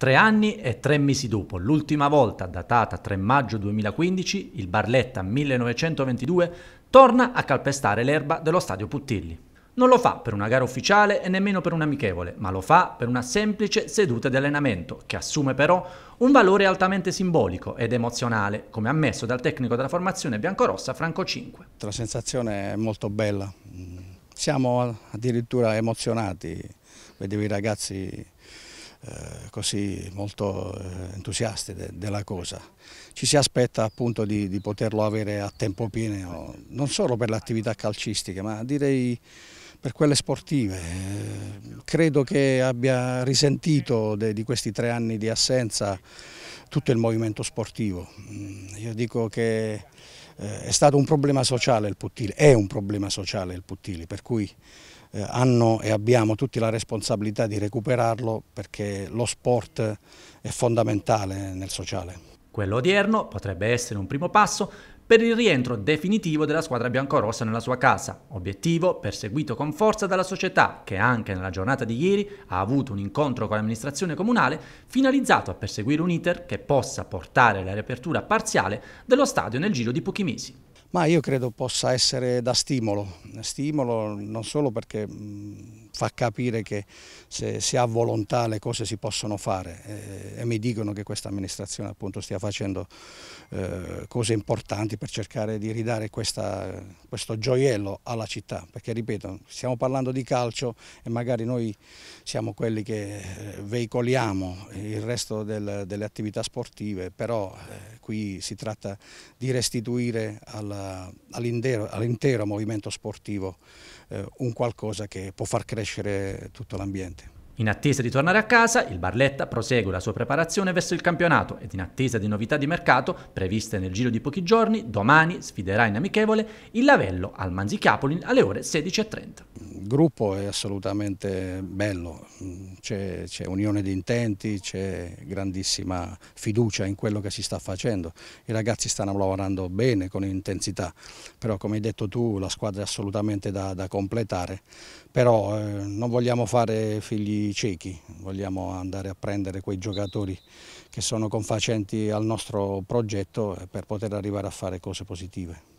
Tre anni e tre mesi dopo, l'ultima volta, datata 3 maggio 2015, il Barletta 1922 torna a calpestare l'erba dello stadio Puttilli. Non lo fa per una gara ufficiale e nemmeno per un amichevole, ma lo fa per una semplice seduta di allenamento, che assume però un valore altamente simbolico ed emozionale, come ammesso dal tecnico della formazione biancorossa Franco 5. La sensazione è molto bella, siamo addirittura emozionati, vedevi i ragazzi... Eh, così molto eh, entusiasti de della cosa. Ci si aspetta appunto di, di poterlo avere a tempo pieno, non solo per le attività calcistiche, ma direi per quelle sportive. Eh, credo che abbia risentito di questi tre anni di assenza tutto il movimento sportivo. Mm, io dico che eh, è stato un problema sociale il Puttili, è un problema sociale il Puttili, per cui eh, hanno e abbiamo tutti la responsabilità di recuperarlo perché lo sport è fondamentale nel sociale. Quello odierno potrebbe essere un primo passo per il rientro definitivo della squadra biancorossa nella sua casa, obiettivo perseguito con forza dalla società che anche nella giornata di ieri ha avuto un incontro con l'amministrazione comunale finalizzato a perseguire un iter che possa portare alla riapertura parziale dello stadio nel giro di pochi mesi. Ma io credo possa essere da stimolo, stimolo non solo perché fa capire che se si ha volontà le cose si possono fare eh, e mi dicono che questa amministrazione appunto stia facendo eh, cose importanti per cercare di ridare questa, questo gioiello alla città, perché ripeto, stiamo parlando di calcio e magari noi siamo quelli che eh, veicoliamo il resto del, delle attività sportive, però eh, qui si tratta di restituire all'intero all movimento sportivo eh, un qualcosa che può far crescere tutto l'ambiente. In attesa di tornare a casa, il Barletta prosegue la sua preparazione verso il campionato ed in attesa di novità di mercato, previste nel giro di pochi giorni, domani sfiderà in amichevole il Lavello al Manzichiapoli alle ore 16.30 il gruppo è assolutamente bello, c'è, unione di intenti, c'è grandissima fiducia in quello che si sta facendo, i ragazzi stanno lavorando bene con intensità, però come hai detto tu la squadra è assolutamente da, da completare, però eh, non vogliamo fare figli ciechi, vogliamo andare a prendere quei giocatori che sono confacenti al nostro progetto eh, per poter arrivare a fare cose positive.